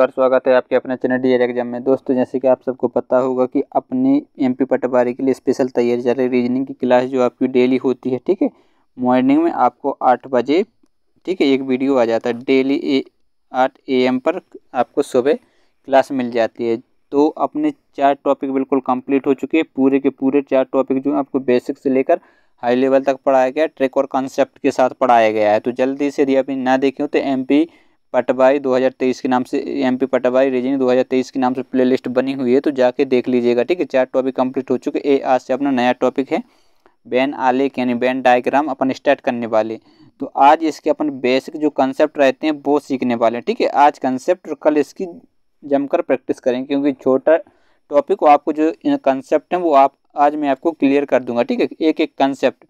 पर स्वागत है आपके अपने चैनल डी एग्जाम में दोस्तों जैसे कि आप सबको पता होगा कि अपनी एमपी पटवारी के लिए स्पेशल तैयारी चल रही है रीजनिंग की क्लास जो आपकी डेली होती है ठीक है मॉर्निंग में आपको आठ बजे ठीक है एक वीडियो आ जाता है डेली ए आठ ए एम पर आपको सुबह क्लास मिल जाती है तो अपने चार टॉपिक बिल्कुल कंप्लीट हो चुके हैं पूरे के पूरे चार टॉपिक जो आपको बेसिक से लेकर हाई लेवल तक पढ़ाया गया ट्रिक और कॉन्सेप्ट के साथ पढ़ाया गया है तो जल्दी से यदि आप ना देखें तो एम पटवाई 2023 के नाम से एम पी पटवाई रीजन 2023 के नाम से प्ले लिस्ट बनी हुई है तो जाके देख लीजिएगा ठीक है चार टॉपिक कंप्लीट हो चुके ए आज से अपना नया टॉपिक है बैन आलेख यानी बैन डायग्राम अपन स्टार्ट करने वाले तो आज इसके अपन बेसिक जो कंसेप्ट रहते हैं वो सीखने वाले हैं ठीक है आज कंसेप्ट और कल इसकी जमकर प्रैक्टिस करें क्योंकि छोटा टॉपिक आपको जो कंसेप्ट है वो आप आज मैं आपको क्लियर कर दूंगा ठीक है एक एक कंसेप्ट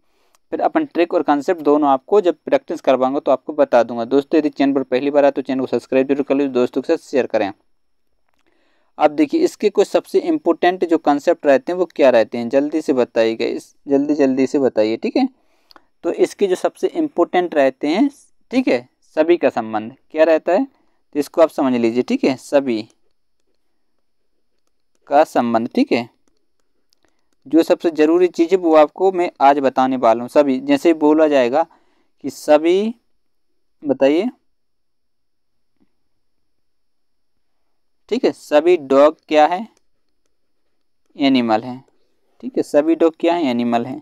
फिर अपन ट्रिक और कॉन्सेप्ट दोनों आपको जब प्रैक्टिस करवाऊंगा तो आपको बता दूंगा दोस्तों यदि चैनल पर पहली बार आए तो चैनल को सब्सक्राइब जरूर कर लीजिए दोस्तों के साथ शेयर करें अब देखिए इसके कुछ सबसे इम्पोर्टेंट जो कॉन्सेप्ट रहते हैं वो क्या रहते हैं जल्दी से बताइएगा इस जल्दी जल्दी से बताइए ठीक है तो इसके जो सबसे इम्पोर्टेंट रहते हैं ठीक है सभी का संबंध क्या रहता है तो इसको आप समझ लीजिए ठीक है सभी का संबंध ठीक है जो सबसे ज़रूरी चीज़ है वो आपको मैं आज बताने वाला हूँ सभी जैसे बोला जाएगा कि सभी बताइए ठीक है सभी डॉग क्या है एनिमल है ठीक है सभी डॉग क्या है एनिमल है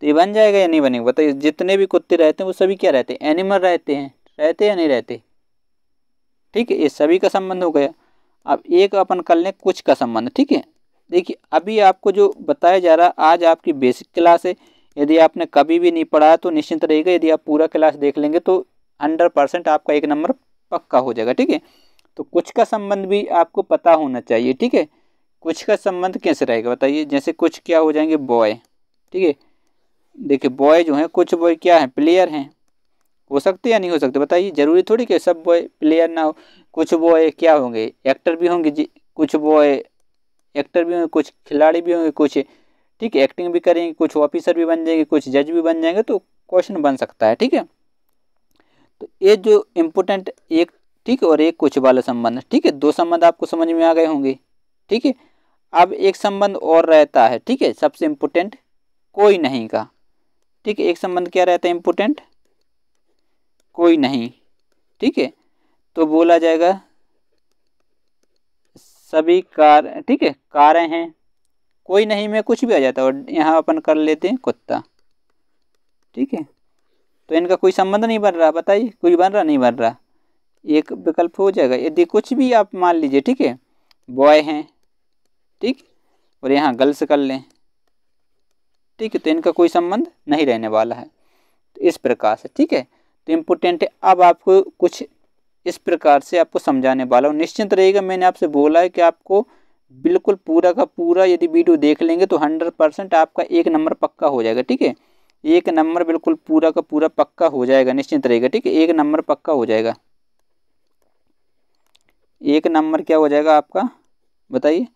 तो ये बन जाएगा या नहीं बनेगा बताइए जितने भी कुत्ते रहते हैं वो सभी क्या रहते हैं एनिमल रहते हैं रहते या नहीं रहते ठीक है ये सभी का संबंध हो गया अब एक अपन कर लें कुछ का संबंध ठीक है देखिए अभी आपको जो बताया जा रहा आज आपकी बेसिक क्लास है यदि आपने कभी भी नहीं पढ़ा तो निश्चिंत रहेगा यदि आप पूरा क्लास देख लेंगे तो हंड्रेड परसेंट आपका एक नंबर पक्का हो जाएगा ठीक है तो कुछ का संबंध भी आपको पता होना चाहिए ठीक है कुछ का संबंध कैसे रहेगा बताइए जैसे कुछ क्या हो जाएंगे बॉय ठीक है देखिए बॉय जो हैं कुछ बॉय क्या हैं प्लेयर हैं हो सकते या नहीं हो सकते बताइए जरूरी थोड़ी कि सब बॉय प्लेयर ना हो कुछ बॉय क्या होंगे एक्टर भी होंगे जी कुछ बॉय एक्टर भी होंगे कुछ खिलाड़ी भी होंगे कुछ ठीक है एक्टिंग भी करेंगे कुछ ऑफिसर भी बन जाएंगे कुछ जज भी बन जाएंगे तो क्वेश्चन बन सकता है ठीक है तो ये जो इम्पोर्टेंट एक ठीक है और एक कुछ वाला संबंध ठीक है दो संबंध आपको समझ में आ गए होंगे ठीक है अब एक संबंध और रहता है ठीक है सबसे इम्पोर्टेंट कोई नहीं का ठीक है एक संबंध क्या रहता है इम्पोर्टेंट कोई नहीं ठीक है तो बोला जाएगा सभी कार ठीक है कारें हैं कोई नहीं में कुछ भी आ जाता है और यहाँ अपन कर लेते हैं कुत्ता ठीक है तो इनका कोई संबंध नहीं बन रहा बताइए कोई बन रहा नहीं बन रहा एक विकल्प हो जाएगा यदि कुछ भी आप मान लीजिए ठीक है बॉय हैं ठीक और यहाँ गर्ल्स कर लें ठीक है तो इनका कोई संबंध नहीं रहने वाला है तो इस प्रकार से ठीक है तो इम्पोर्टेंट है अब आपको कुछ इस प्रकार से आपको समझाने वाला हूँ निश्चिंत रहेगा मैंने आपसे बोला है कि आपको बिल्कुल पूरा का पूरा यदि वीडियो देख लेंगे तो हंड्रेड परसेंट आपका एक नंबर पक्का हो जाएगा ठीक है एक नंबर बिल्कुल पूरा का पूरा पक्का हो जाएगा निश्चिंत रहेगा ठीक है एक नंबर पक्का हो जाएगा एक नंबर क्या हो जाएगा आपका बताइए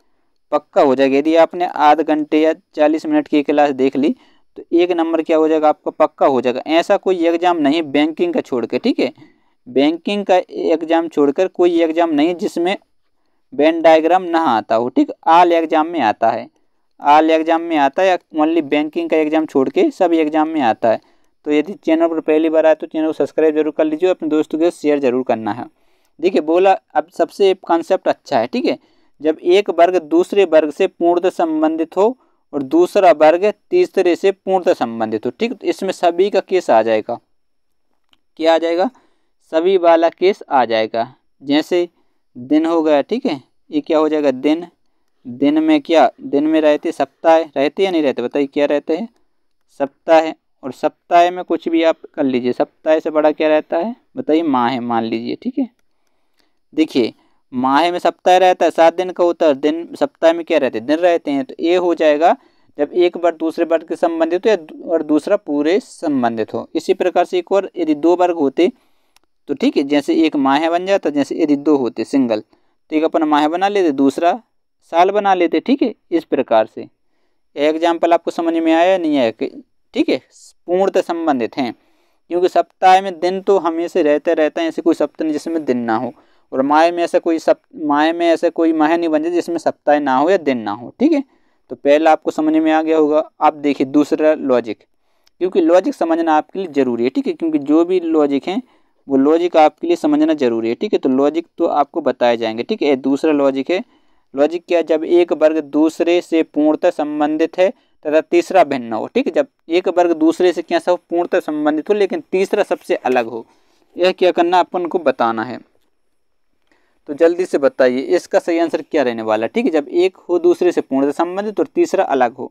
पक्का हो जाएगा यदि आपने आध घंटे या चालीस मिनट की क्लास देख ली तो एक नंबर क्या हो जाएगा आपका पक्का हो जाएगा ऐसा कोई एग्जाम नहीं बैंकिंग का छोड़ के ठीक है बैंकिंग का एग्जाम छोड़कर कोई एग्जाम नहीं जिसमें बैन डायग्राम ना आता हो ठीक आल एग्जाम में आता है आल एग्जाम में आता है ओनली बैंकिंग का एग्जाम छोड़ के सब एग्जाम में आता है तो यदि चैनल पर पहली बार आए तो चैनल को सब्सक्राइब जरूर कर लीजिए अपने दोस्तों के शेयर जरूर करना है देखिए बोला अब सबसे कॉन्सेप्ट अच्छा है ठीक है जब एक वर्ग दूसरे वर्ग से पूर्णतः संबंधित हो और दूसरा वर्ग तीसरे से पूर्णतः संबंधित हो ठीक तो इसमें सभी का केस आ जाएगा क्या आ जाएगा सभी वाला केस आ जाएगा जैसे दिन हो गया ठीक है ये क्या हो जाएगा दिन दिन में क्या दिन में रहते सप्ताह रहते या नहीं रहते बताइए क्या रहते हैं सप्ताह और सप्ताह में कुछ भी आप कर लीजिए सप्ताह से बड़ा क्या रहता है बताइए माह मान लीजिए ठीक है देखिए माह में सप्ताह रहता है सात दिन का होता है दिन सप्ताह में क्या रहते हैं दिन रहते हैं तो ये हो जाएगा जब एक वर्ग दूसरे वर्ग के संबंधित हो या और दूसरा पूरे संबंधित हो इसी प्रकार से एक और यदि दो वर्ग होते तो ठीक है जैसे एक माह बन जाता जैसे यदि दो होते सिंगल तो एक अपन माह बना लेते दूसरा साल बना लेते ठीक है इस प्रकार से एग्जाम्पल आपको समझ में आया नहीं आया कि ठीक है पूर्णतः संबंधित हैं क्योंकि सप्ताह में दिन तो हमेशा रहते रहते हैं ऐसे कोई सप्ताह नहीं जिसमें दिन ना हो और माह में ऐसा कोई सप माह में ऐसा कोई माह नहीं बन जाए जिसमें सप्ताह ना हो या दिन ना हो ठीक है तो पहला आपको समझ में आ गया होगा आप देखिए दूसरा लॉजिक क्योंकि लॉजिक समझना आपके लिए ज़रूरी है ठीक है क्योंकि जो भी लॉजिक हैं वो लॉजिक आपके लिए समझना जरूरी है ठीक है तो लॉजिक तो आपको बताए जाएंगे ठीक है दूसरा लॉजिक है लॉजिक क्या जब एक वर्ग दूसरे से पूर्णतः संबंधित है तथा तीसरा भिन्न हो ठीक है जब एक वर्ग दूसरे से क्या सब पूर्णतः संबंधित हो लेकिन तीसरा सबसे अलग हो यह क्या करना अपन को बताना है तो जल्दी से बताइए इसका सही आंसर क्या रहने वाला है ठीक है जब एक हो दूसरे से पूर्णतः संबंधित और तीसरा अलग हो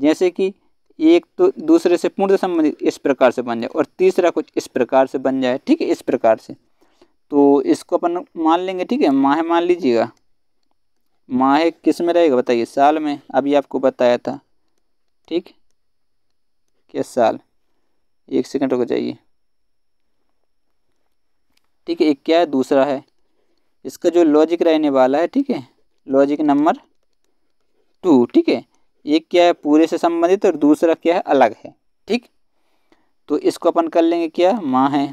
जैसे कि एक तो दूसरे से पूर्ण संबंधित इस प्रकार से बन जाए और तीसरा कुछ इस प्रकार से बन जाए ठीक है इस प्रकार से तो इसको अपन मान लेंगे ठीक है माह मान लीजिएगा माह किस में रहेगा बताइए साल में अभी आपको बताया था ठीक किस साल एक सेकंड रुक जाइए ठीक है एक क्या है दूसरा है इसका जो लॉजिक रहने वाला है ठीक है लॉजिक नंबर टू ठीक है एक क्या है पूरे से संबंधित और दूसरा क्या है अलग है ठीक तो इसको अपन कर लेंगे क्या माँ है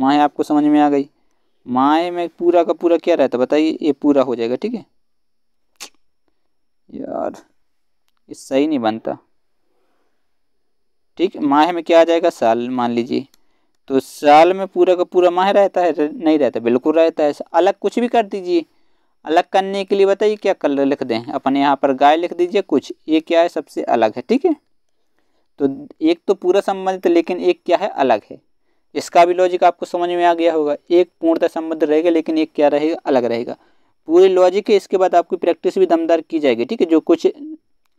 माँ है आपको समझ में आ गई माए में पूरा का पूरा क्या रहता है बताइए ये पूरा हो जाएगा ठीक है यार ये सही नहीं बनता ठीक माह में क्या आ जाएगा साल मान लीजिए तो साल में पूरा का पूरा माह रहता है नहीं रहता बिल्कुल रहता है अलग कुछ भी कर दीजिए अलग करने के लिए बताइए क्या कलर लिख दें अपने यहाँ पर गाय लिख दीजिए कुछ ये क्या है सबसे अलग है ठीक है तो एक तो पूरा संबंधित लेकिन एक क्या है अलग है इसका भी लॉजिक आपको समझ में आ गया होगा एक पूर्णतः संबंध रहेगा लेकिन एक क्या रहेगा अलग रहेगा पूरी लॉजिक है इसके बाद आपकी प्रैक्टिस भी दमदार की जाएगी ठीक है जो कुछ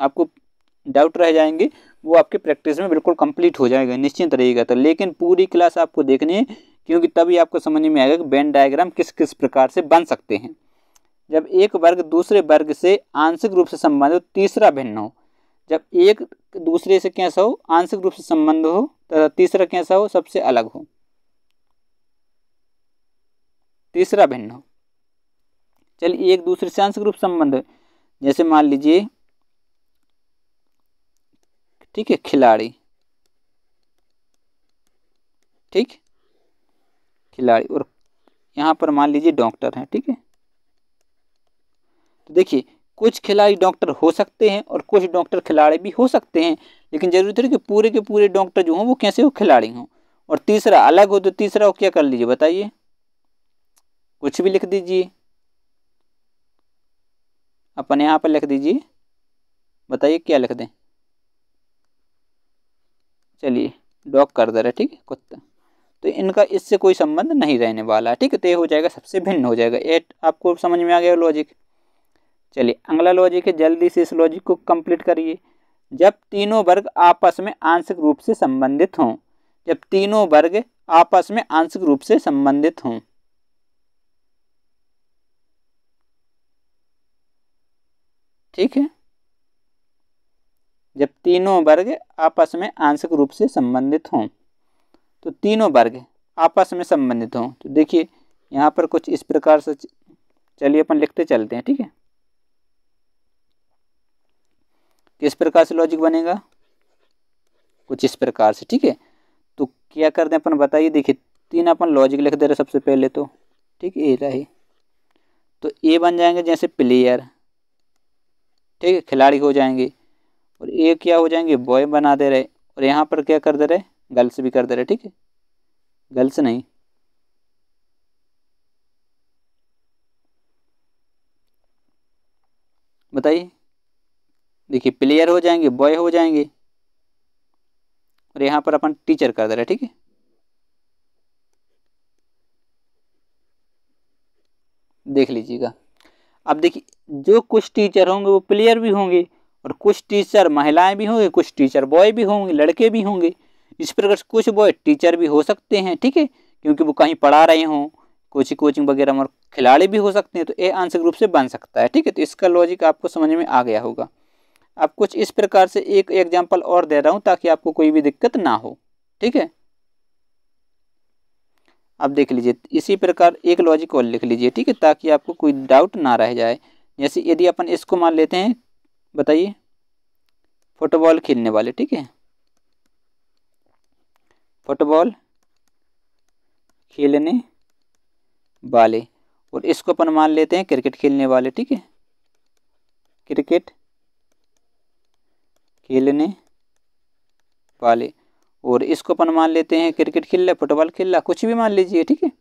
आपको डाउट रह जाएंगे वो आपके प्रैक्टिस में बिल्कुल कंप्लीट हो जाएगा निश्चिंत रहेगा तो लेकिन पूरी क्लास आपको देखनी है क्योंकि तभी आपको समझ में आएगा कि बैंड डायग्राम किस किस प्रकार से बन सकते हैं जब एक वर्ग दूसरे वर्ग से आंशिक रूप से संबंध हो तीसरा भिन्न हो जब एक दूसरे से कैसा हो आंशिक रूप से संबंध हो तथा तीसरा कैसा हो सबसे अलग हो तीसरा भिन्न हो चलिए एक दूसरे से आंशिक रूप संबंध जैसे मान लीजिए ठीक है खिलाड़ी ठीक खिलाड़ी और यहाँ पर मान लीजिए डॉक्टर है ठीक है तो देखिए कुछ खिलाड़ी डॉक्टर हो सकते हैं और कुछ डॉक्टर खिलाड़ी भी हो सकते हैं लेकिन जरूरी थोड़ी कि पूरे के पूरे डॉक्टर जो हों वो कैसे हो खिलाड़ी हों और तीसरा अलग हो तो तीसरा हो क्या कर लीजिए बताइए कुछ भी लिख दीजिए अपन यहाँ पर लिख दीजिए बताइए क्या लिख दें चलिए डॉग कर दे रहा है ठीक है कुत्ता तो इनका इससे कोई संबंध नहीं रहने वाला है ठीक है तो ये हो जाएगा सबसे भिन्न हो जाएगा एट आपको समझ में आ गया लॉजिक चलिए अगला लॉजिक है जल्दी से इस लॉजिक को कंप्लीट करिए जब तीनों वर्ग आपस में आंशिक रूप से संबंधित हों जब तीनों वर्ग आपस में आंशिक रूप से संबंधित हों ठीक है जब तीनों वर्ग आपस में आंशिक रूप से संबंधित हों तो तीनों वर्ग आपस में संबंधित हों तो देखिए यहाँ पर कुछ इस प्रकार से चलिए अपन लिखते चलते हैं ठीक है किस प्रकार से लॉजिक बनेगा कुछ इस प्रकार से ठीक है तो क्या कर दें अपन बताइए देखिए तीन अपन लॉजिक लिख दे रहे सबसे पहले तो ठीक ए रहे तो ए बन जाएंगे जैसे प्लेयर ठीक है खिलाड़ी हो जाएंगे और ए क्या हो जाएंगे बॉय बना दे रहे और यहाँ पर क्या कर दे रहे गर्ल्स भी कर दे रहे ठीक है गर्ल्स नहीं बताइए देखिए प्लेयर हो जाएंगे बॉय हो जाएंगे और यहाँ पर अपन टीचर कर दे रहे ठीक है देख लीजिएगा अब देखिए जो कुछ टीचर होंगे वो प्लेयर भी होंगे और कुछ टीचर महिलाएं भी होंगे कुछ टीचर बॉय भी होंगे लड़के भी होंगे इस प्रकार से कुछ बॉय टीचर भी हो सकते हैं ठीक है क्योंकि वो कहीं पढ़ा रहे हों कोचिंग कोचिंग वगैरह में खिलाड़ी भी हो सकते हैं तो ये आंसर ग्रुप से बन सकता है ठीक है तो इसका लॉजिक आपको समझ में आ गया होगा अब कुछ इस प्रकार से एक एग्जाम्पल और दे रहा हूं ताकि आपको कोई भी दिक्कत ना हो ठीक है आप देख लीजिए इसी प्रकार एक लॉजिक और लिख लीजिए ठीक है ताकि आपको कोई डाउट ना रह जाए जैसे यदि अपन इसको मान लेते हैं बताइए फुटबॉल खेलने वाले ठीक है फुटबॉल खेलने वाले और इसको अपन मान लेते हैं क्रिकेट खेलने वाले ठीक है क्रिकेट खेलने वाले और इसको अपन मान लेते हैं क्रिकेट खेल रहा फुटबॉल खेल रहा कुछ भी मान लीजिए ठीक है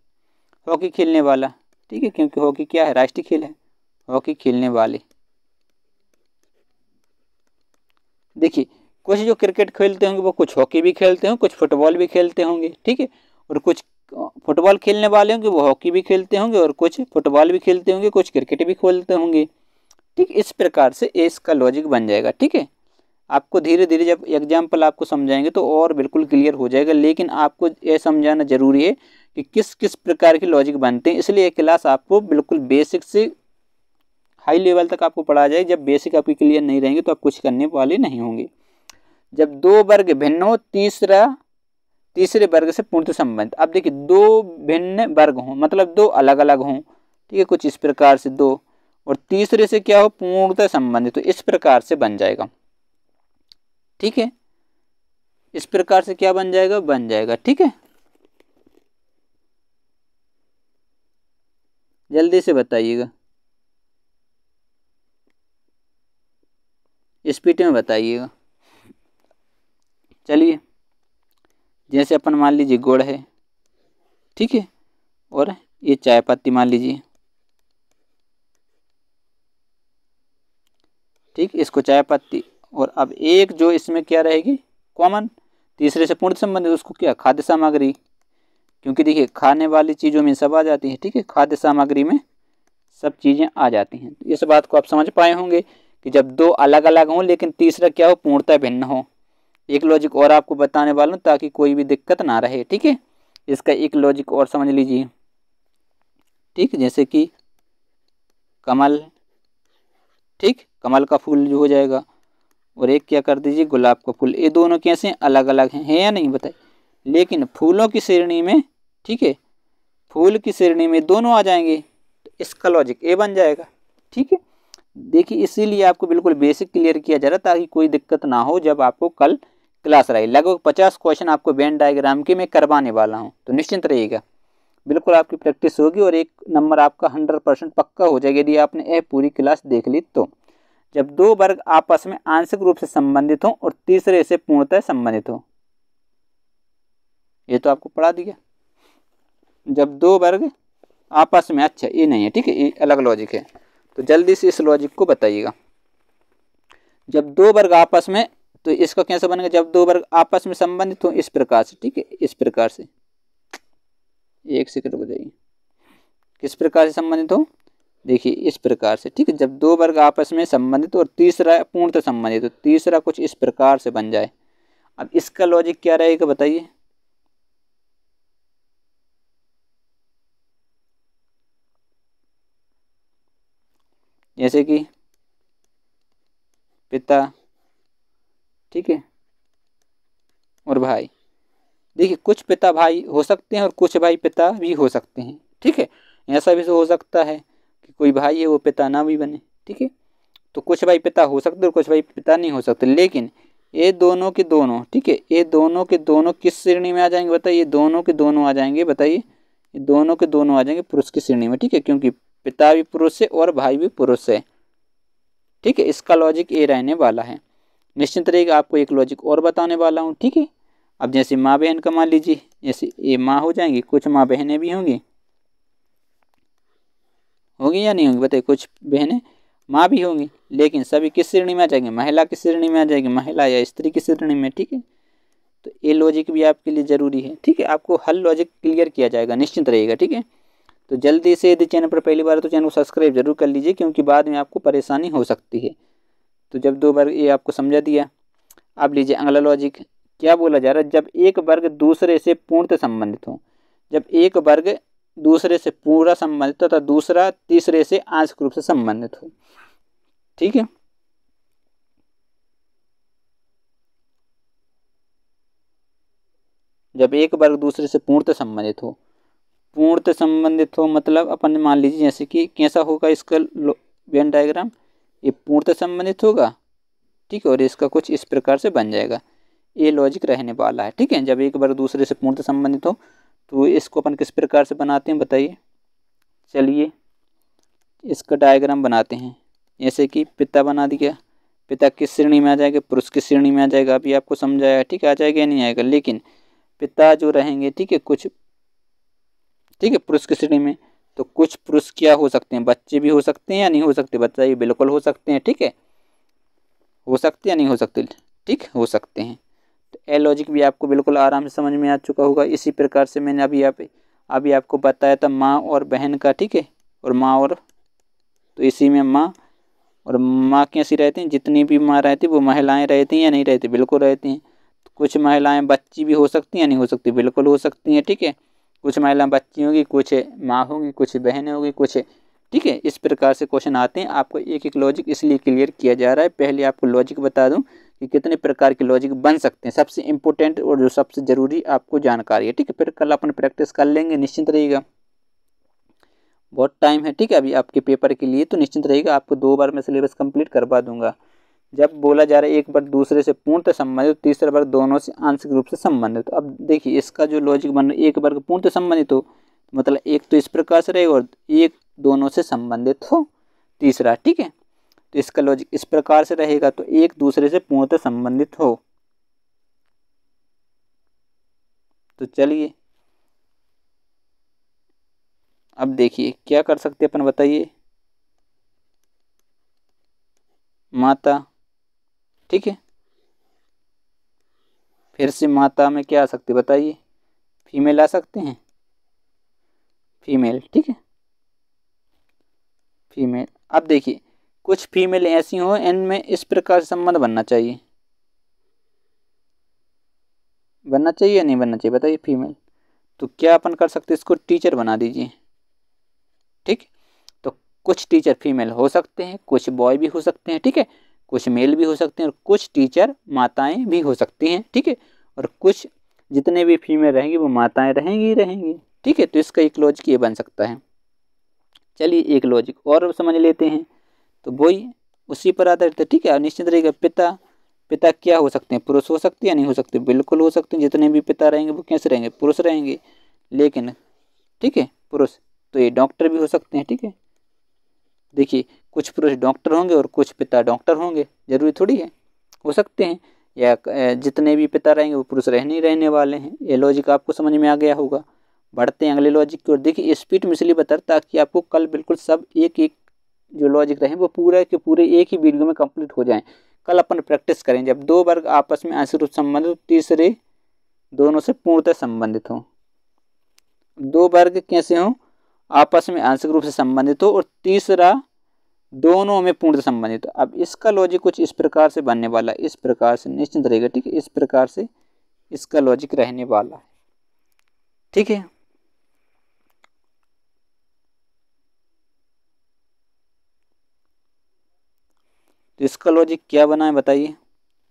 हॉकी खेलने वाला ठीक है क्योंकि हॉकी क्या है राष्ट्रीय खेल है हॉकी खेलने वाले देखिए कुछ जो क्रिकेट खेलते होंगे वो कुछ हॉकी भी खेलते होंगे कुछ फुटबॉल भी खेलते होंगे ठीक है और कुछ फुटबॉल खेलने वाले होंगे वो हॉकी भी खेलते होंगे और कुछ फुटबॉल भी खेलते होंगे कुछ क्रिकेट भी खेलते होंगे ठीक इस प्रकार से इसका लॉजिक बन जाएगा ठीक है आपको धीरे धीरे जब एग्जाम्पल आपको समझाएंगे तो और बिल्कुल क्लियर हो जाएगा लेकिन आपको यह समझाना ज़रूरी है कि किस किस प्रकार के लॉजिक बनते हैं इसलिए क्लास आपको बिल्कुल बेसिक से हाई लेवल तक आपको पढ़ा जाए जब बेसिक आपकी क्लियर नहीं रहेंगे तो आप कुछ करने वाले नहीं होंगे जब दो वर्ग भिन्न हो तीसरा तीसरे वर्ग से पूर्ण संबंध अब देखिए दो भिन्न वर्ग हों मतलब दो अलग अलग हों ठीक है कुछ इस प्रकार से दो और तीसरे से क्या हो पूर्णतः संबंधित तो इस प्रकार से बन जाएगा ठीक है इस प्रकार से क्या बन जाएगा बन जाएगा ठीक है जल्दी से बताइएगा स्पीड में बताइएगा चलिए जैसे अपन मान लीजिए गुड़ है ठीक है और ये चाय पत्ती मान लीजिए ठीक इसको चाय पत्ती और अब एक जो इसमें क्या रहेगी कॉमन तीसरे से पूर्ण संबंधित उसको क्या खाद्य सामग्री क्योंकि देखिए खाने वाली चीज़ों में सब आ जाती है ठीक है खाद्य सामग्री में सब चीज़ें आ जाती हैं तो इस बात को आप समझ पाए होंगे कि जब दो अलग अलग हों लेकिन तीसरा क्या हो पूर्णतः भिन्न हो एक लॉजिक और आपको बताने वाला हूँ ताकि कोई भी दिक्कत ना रहे ठीक है इसका एक लॉजिक और समझ लीजिए ठीक जैसे कि कमल ठीक कमल का फूल जो हो जाएगा और एक क्या कर दीजिए गुलाब का फूल ये दोनों कैसे अलग अलग हैं है या नहीं बताए लेकिन फूलों की श्रेणी में ठीक है फूल की श्रेणी में दोनों आ जाएंगे तो इसका लॉजिक ए बन जाएगा ठीक है देखिए इसीलिए आपको बिल्कुल बेसिक क्लियर किया जा रहा ताकि कोई दिक्कत ना हो जब आपको कल क्लास रहे लगभग पचास क्वेश्चन आपको बैंड डायग्राम के मैं करवाने वाला हूँ तो निश्चिंत रहिएगा बिल्कुल आपकी प्रैक्टिस होगी और एक नंबर आपका हंड्रेड परसेंट पक्का हो जाएगा यदि आपने ए पूरी क्लास देख ली तो जब दो वर्ग आपस में आंशिक रूप से संबंधित हों और तीसरे से पूर्णतः संबंधित हों ये तो आपको पढ़ा दिया जब दो वर्ग आपस में अच्छा ये नहीं है ठीक है ये अलग लॉजिक है तो जल्दी से इस लॉजिक को बताइएगा जब दो वर्ग आपस में तो इसका कैसे बनेगा जब दो वर्ग आपस में संबंधित हों इस प्रकार से ठीक है इस प्रकार से एक सेकंड हो जाएगी किस प्रकार से संबंधित हो देखिए इस प्रकार से ठीक है जब दो वर्ग आपस में संबंधित और तीसरा पूर्णतः संबंधित तो तीसरा कुछ इस प्रकार से बन जाए अब इसका लॉजिक क्या रहेगा बताइए जैसे कि पिता ठीक है और भाई देखिए कुछ पिता भाई हो सकते हैं और कुछ भाई पिता भी हो सकते हैं ठीक है ऐसा भी तो हो सकता है कि कोई भाई है वो पिता ना भी बने ठीक है तो कुछ भाई पिता हो सकते और कुछ भाई पिता नहीं हो सकते लेकिन ये दोनों के दोनों ठीक है ये दोनों के दोनों किस श्रेणी में आ जाएंगे बताइए ये दोनों के दोनों आ जाएंगे बताइए ये दोनों के दोनों आ जाएंगे पुरुष की श्रेणी में ठीक है क्योंकि पिता भी पुरुष है और भाई भी पुरुष है ठीक है इसका लॉजिक ये रहने वाला है निश्चित रहेगा आपको एक लॉजिक और बताने वाला हूँ ठीक है अब जैसे माँ बहन का मान लीजिए जैसे ये माँ हो जाएंगी कुछ माँ बहनें भी होंगी होंगी या नहीं होंगी बताइए कुछ बहनें माँ भी होंगी लेकिन सभी किस श्रेणी में आ जाएंगे महिला किस श्रेणी में आ जाएगी महिला या स्त्री की श्रेणी में ठीक है तो ये लॉजिक भी आपके लिए ज़रूरी है ठीक है आपको हर लॉजिक क्लियर किया जाएगा निश्चिंत रहेगा ठीक है तो जल्दी से यदि चैनल पर पहली बार तो चैनल को सब्सक्राइब जरूर कर लीजिए क्योंकि बाद में आपको परेशानी हो सकती है तो जब दो बार ये आपको समझा दिया आप लीजिए अगला लॉजिक क्या बोला जा रहा है जब एक वर्ग दूसरे से पूर्णतः संबंधित हो जब एक वर्ग दूसरे से पूरा संबंधित तथा दूसरा तीसरे से आंशिक रूप से संबंधित हो ठीक है जब एक वर्ग दूसरे से पूर्णतः संबंधित हो पूर्णतः संबंधित हो मतलब अपन मान लीजिए जैसे कि कैसा होगा इसका वेन डायग्राम ये पूर्णतः संबंधित होगा ठीक है और इसका कुछ इस प्रकार से बन जाएगा ये लॉजिक रहने वाला है ठीक है जब एक वर्ग दूसरे से पूर्णतः संबंधित हो तो इसको अपन किस प्रकार से बनाते हैं बताइए चलिए इसका डायग्राम बनाते हैं जैसे कि पिता बना दिया पिता किस श्रेणी में आ जाएगा पुरुष किस श्रेणी में आ जाएगा अभी आपको समझाया ठीक आ जाएगा या नहीं आएगा लेकिन पिता जो रहेंगे ठीक है कुछ ठीक है पुरुष की श्रेणी में तो कुछ पुरुष क्या हो सकते हैं बच्चे भी हो सकते हैं या नहीं हो सकते बच्चा ये बिल्कुल हो सकते हैं ठीक है हो सकते या नहीं हो सकते ठीक हो सकते हैं तो ए लॉजिक भी आपको बिल्कुल आराम से समझ में आ चुका होगा इसी प्रकार से मैंने अभी आप अभी आपको बताया था माँ और बहन का ठीक है और माँ और तो इसी में माँ और माँ कैसी रहती हैं जितनी भी माँ रहती वो महिलाएं रहती हैं या नहीं रहती बिल्कुल रहती हैं तो कुछ महिलाएं बच्ची भी हो सकती हैं या नहीं हो सकती बिल्कुल हो सकती हैं ठीक है कुछ महिलाएं बच्ची होंगी कुछ माँ होंगी कुछ बहनें होगी कुछ ठीक है इस प्रकार से क्वेश्चन आते हैं आपको एक एक लॉजिक इसलिए क्लियर किया जा रहा है पहले आपको लॉजिक बता दूं कि कितने प्रकार के लॉजिक बन सकते हैं सबसे इम्पोर्टेंट और जो सबसे ज़रूरी आपको जानकारी है ठीक है फिर कल अपन प्रैक्टिस कर लेंगे निश्चिंत रहेगा बहुत टाइम है ठीक है अभी आपके पेपर के लिए तो निश्चिंत रहेगा आपको दो बार मैं सिलेबस कंप्लीट करवा दूंगा जब बोला जा रहा है एक बार दूसरे से पूर्णतः संबंधित तीसरे बार दोनों से आंशिक रूप से संबंधित अब देखिए इसका जो लॉजिक बन रहा है एक बार पूर्णतः संबंधित हो मतलब एक तो इस प्रकार से रहेगा और एक दोनों से संबंधित हो तीसरा ठीक है तो इसका लॉजिक इस प्रकार से रहेगा तो एक दूसरे से पूर्णतः संबंधित हो तो चलिए अब देखिए क्या कर सकते अपन बताइए माता ठीक है फिर से माता में क्या आ सकती बताइए फीमेल आ सकते हैं फीमेल ठीक है फीमेल अब देखिए कुछ फीमेल ऐसी हों इनमें इस प्रकार संबंध बनना चाहिए बनना चाहिए या नहीं बनना चाहिए बताइए फीमेल तो क्या अपन कर सकते इसको टीचर बना दीजिए ठीक तो कुछ टीचर फीमेल हो सकते हैं कुछ बॉय भी हो सकते हैं ठीक है कुछ मेल भी हो सकते हैं और कुछ टीचर माताएं भी हो सकती हैं ठीक है और कुछ जितने भी फीमेल रहेंगी वो माताएं रहेंगी ही रहेंगी ठीक है तो इसका एक लॉजिक ये बन सकता है चलिए एक लॉजिक और समझ लेते हैं तो वही उसी पर आधारित है ठीक है निश्चित रहेगा पिता पिता क्या हो सकते हैं पुरुष हो सकते या नहीं हो सकते बिल्कुल हो सकते हैं जितने भी पिता रहेंगे वो कैसे रहेंगे पुरुष रहेंगे लेकिन ठीक है पुरुष तो ये डॉक्टर भी हो सकते हैं ठीक है देखिए कुछ पुरुष डॉक्टर होंगे और कुछ पिता डॉक्टर होंगे जरूरी थोड़ी है हो सकते हैं या जितने भी पिता रहेंगे वो पुरुष रहने ही रहने वाले हैं ये लॉजिक आपको समझ में आ गया होगा बढ़ते हैं अगले लॉजिक की ओर देखिए स्पीड में इसलिए बता ताकि आपको कल बिल्कुल सब एक एक जो लॉजिक रहे वो पूरे के पूरे एक ही वीडियो में कंप्लीट हो जाएं कल अपन प्रैक्टिस करें जब दो वर्ग आपस में आंशिक रूप संबंधित तीसरे दोनों से पूर्णतः संबंधित हों दो वर्ग कैसे हों आपस में आंशिक रूप से संबंधित हो और तीसरा दोनों में पूर्ण संबंधित हो अब इसका लॉजिक कुछ इस प्रकार से बनने वाला इस प्रकार से निश्चिंत रहेगा ठीक है इस प्रकार से इसका लॉजिक रहने वाला है ठीक है तो इसका लॉजिक क्या बना है बताइए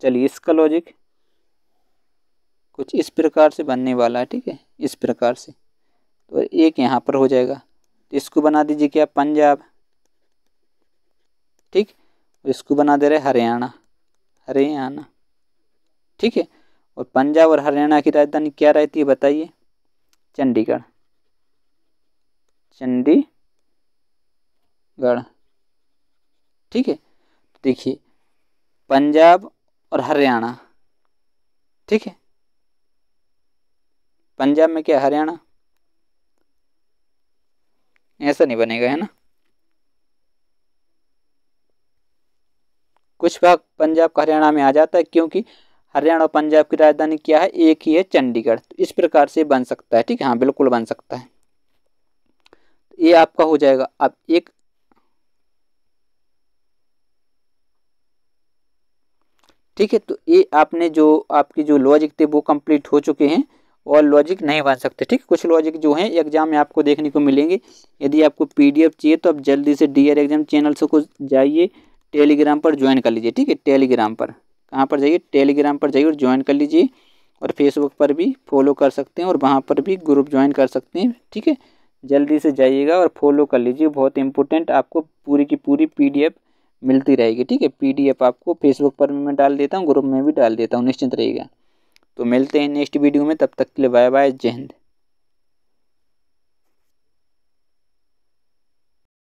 चलिए इसका लॉजिक कुछ इस प्रकार से बनने वाला है ठीक है इस प्रकार से तो एक यहाँ पर हो जाएगा तो इसको बना दीजिए क्या पंजाब ठीक इसको बना दे रहे हरियाणा हरियाणा ठीक है और पंजाब और हरियाणा की राजधानी क्या रहती है बताइए चंडीगढ़ चंडीगढ़ ठीक है देखिए पंजाब और हरियाणा ठीक है पंजाब में क्या हरियाणा ऐसा नहीं बनेगा है ना कुछ भाग पंजाब का हरियाणा में आ जाता है क्योंकि हरियाणा और पंजाब की राजधानी क्या है एक ही है चंडीगढ़ तो इस प्रकार से बन सकता है ठीक है हाँ बिल्कुल बन सकता है तो ये आपका हो जाएगा अब एक ठीक है तो ये आपने जो आपकी जो लॉजिक थे वो कंप्लीट हो चुके हैं और लॉजिक नहीं बन सकते ठीक कुछ लॉजिक जो हैं एग्जाम में आपको देखने को मिलेंगे यदि आपको पीडीएफ चाहिए तो आप जल्दी से डीआर एग्जाम चैनल से कुछ जाइए टेलीग्राम पर ज्वाइन कर लीजिए ठीक है टेलीग्राम पर कहाँ पर जाइए टेलीग्राम पर जाइए और ज्वाइन कर लीजिए और फेसबुक पर भी फॉलो कर सकते हैं और वहाँ पर भी ग्रुप ज्वाइन कर सकते हैं ठीक है जल्दी से जाइएगा और फॉलो कर लीजिए बहुत इंपॉर्टेंट आपको पूरी की पूरी पीडीएफ मिलती रहेगी ठीक है पीडीएफ आपको फेसबुक पर मैं डाल देता हूँ ग्रुप में भी डाल देता हूँ निश्चिंत रहेगा तो मिलते हैं नेक्स्ट वीडियो में तब तक के लिए बाय बाय जय हिंद